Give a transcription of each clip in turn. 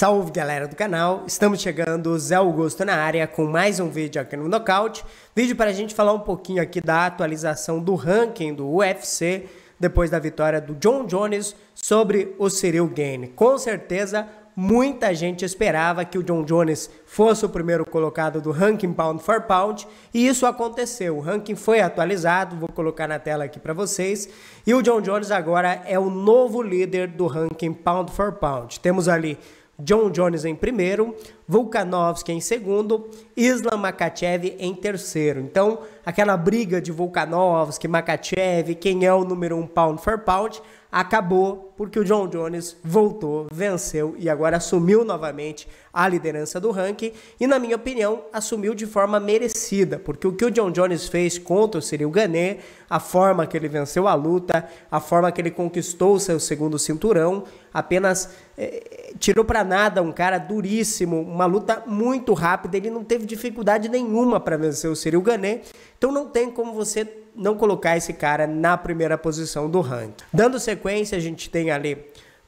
Salve galera do canal, estamos chegando, Zé Augusto na área com mais um vídeo aqui no Knockout. Vídeo para a gente falar um pouquinho aqui da atualização do ranking do UFC depois da vitória do John Jones sobre o Cyril Gane. Com certeza, muita gente esperava que o John Jones fosse o primeiro colocado do ranking pound for pound e isso aconteceu. O ranking foi atualizado, vou colocar na tela aqui para vocês. E o John Jones agora é o novo líder do ranking pound for pound. Temos ali John Jones em primeiro, Volkanovski em segundo, Islam Makachev em terceiro. Então, aquela briga de Volkanovski, Makachev, quem é o número um pound for pound, acabou porque o John Jones voltou, venceu e agora assumiu novamente a liderança do ranking e, na minha opinião, assumiu de forma merecida, porque o que o John Jones fez contra o Cyril Gané, a forma que ele venceu a luta, a forma que ele conquistou seu segundo cinturão, apenas eh, tirou para nada um cara duríssimo, uma luta muito rápida, ele não teve dificuldade nenhuma para vencer o Cyril Gane, então não tem como você não colocar esse cara na primeira posição do ranking. Dando sequência, a gente tem ali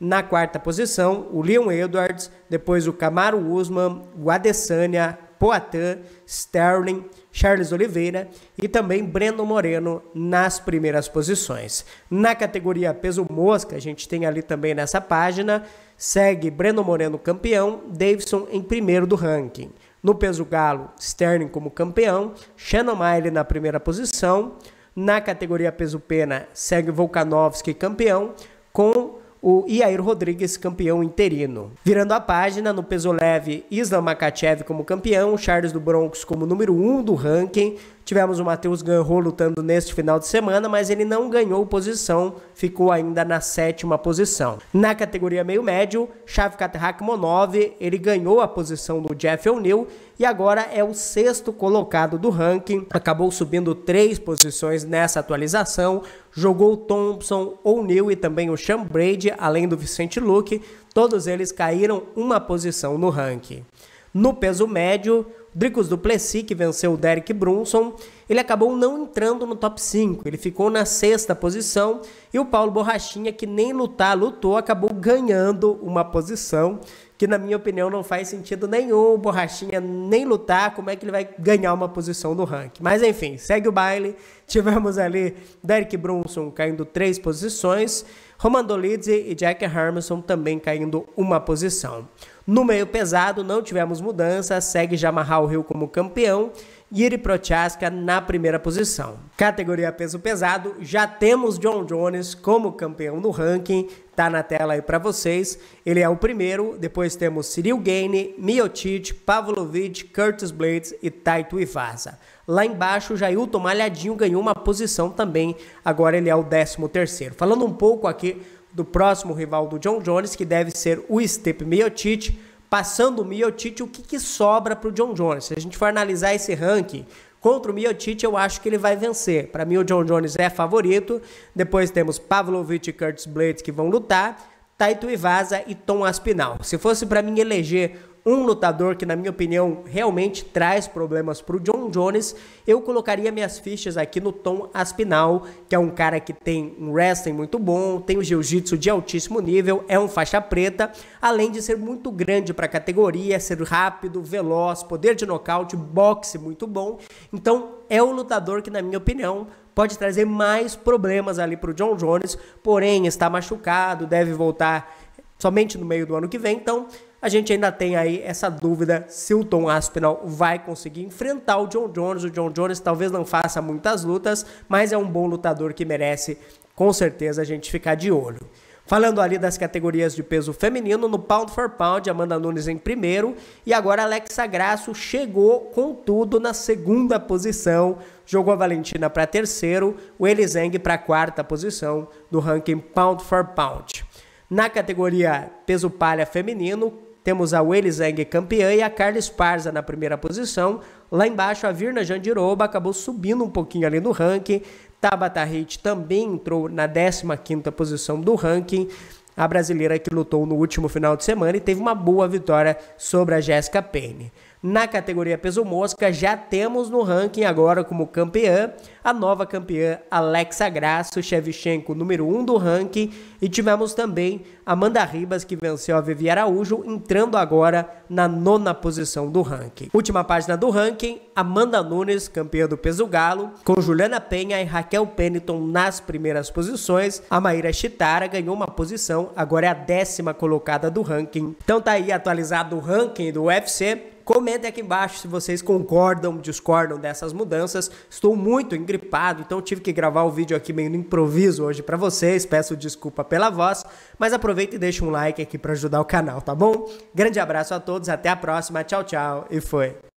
na quarta posição o Leon Edwards, depois o Camaro Usman, o Adesanya, Poatan, Sterling, Charles Oliveira e também Breno Moreno nas primeiras posições. Na categoria peso mosca, a gente tem ali também nessa página, segue Breno Moreno campeão, Davidson em primeiro do ranking. No peso galo, Sterling como campeão, Shannon Miley na primeira posição. Na categoria peso pena, segue Volkanovski campeão, com o Iair Rodrigues campeão interino. Virando a página, no peso leve, Islam Makachev como campeão, Charles do Bronx como número 1 um do ranking. Tivemos o Matheus Ganro lutando neste final de semana, mas ele não ganhou posição, ficou ainda na sétima posição. Na categoria meio médio, Shavkat Rakhmonov, ele ganhou a posição do Jeff O'Neill e agora é o sexto colocado do ranking. Acabou subindo três posições nessa atualização, jogou o Thompson, New e também o Sean Brady, além do Vicente Luque, todos eles caíram uma posição no ranking. No peso médio, Dricos Duplessis, que venceu o Derek Brunson, ele acabou não entrando no top 5, ele ficou na sexta posição, e o Paulo Borrachinha, que nem lutar lutou, acabou ganhando uma posição, que na minha opinião não faz sentido nenhum, borrachinha nem lutar, como é que ele vai ganhar uma posição no ranking. Mas enfim, segue o baile. Tivemos ali Derek Brunson caindo três posições, Roman Dolidze e Jack Harmison também caindo uma posição. No meio pesado, não tivemos mudança, segue Jamarral Rio como campeão. Yuri Prochaska na primeira posição. Categoria peso pesado, já temos John Jones como campeão no ranking, tá na tela aí para vocês. Ele é o primeiro, depois temos Cyril Gane, Miotic, Pavlovic, Curtis Blades e Taito Ivasa. Lá embaixo, Jailton Malhadinho ganhou uma posição também, agora ele é o décimo terceiro. Falando um pouco aqui do próximo rival do John Jones, que deve ser o Step Miotic. Passando o Miotic, o que, que sobra para o John Jones? Se a gente for analisar esse ranking, Contra o Miotic, eu acho que ele vai vencer. Para mim, o John Jones é favorito. Depois temos Pavlovich e Curtis Blades que vão lutar. Taito Ivasa e Tom Aspinal. Se fosse para mim eleger um lutador que, na minha opinião, realmente traz problemas para o John Jones, eu colocaria minhas fichas aqui no Tom Aspinal, que é um cara que tem um wrestling muito bom, tem o um jiu-jitsu de altíssimo nível, é um faixa preta, além de ser muito grande para a categoria, ser rápido, veloz, poder de nocaute, boxe muito bom. Então, é o lutador que, na minha opinião, pode trazer mais problemas ali para o John Jones, porém está machucado, deve voltar somente no meio do ano que vem. Então, a gente ainda tem aí essa dúvida se o Tom Aspinall vai conseguir enfrentar o John Jones. O John Jones talvez não faça muitas lutas, mas é um bom lutador que merece, com certeza, a gente ficar de olho. Falando ali das categorias de peso feminino, no pound for pound, Amanda Nunes em primeiro e agora Alexa Grasso chegou com tudo na segunda posição, jogou a Valentina para terceiro, o Elizeng para quarta posição do ranking pound for pound. Na categoria peso palha feminino, temos a Welizang campeã e a Carla Esparza na primeira posição. Lá embaixo, a Virna Jandiroba acabou subindo um pouquinho ali no ranking. Tabata Hit também entrou na 15ª posição do ranking. A brasileira que lutou no último final de semana e teve uma boa vitória sobre a Jéssica Payne. Na categoria peso mosca, já temos no ranking agora como campeã a nova campeã Alexa Grasso, Shevchenko número 1 um do ranking, e tivemos também Amanda Ribas, que venceu a Vivi Araújo, entrando agora na nona posição do ranking. Última página do ranking, Amanda Nunes, campeã do peso galo, com Juliana Penha e Raquel Peniton nas primeiras posições. A Maíra Chitara ganhou uma posição, agora é a décima colocada do ranking. Então tá aí atualizado o ranking do UFC. Comentem aqui embaixo se vocês concordam, discordam dessas mudanças. Estou muito engripado, então tive que gravar o vídeo aqui meio no improviso hoje para vocês. Peço desculpa pela voz, mas aproveita e deixa um like aqui para ajudar o canal, tá bom? Grande abraço a todos, até a próxima. Tchau, tchau e foi.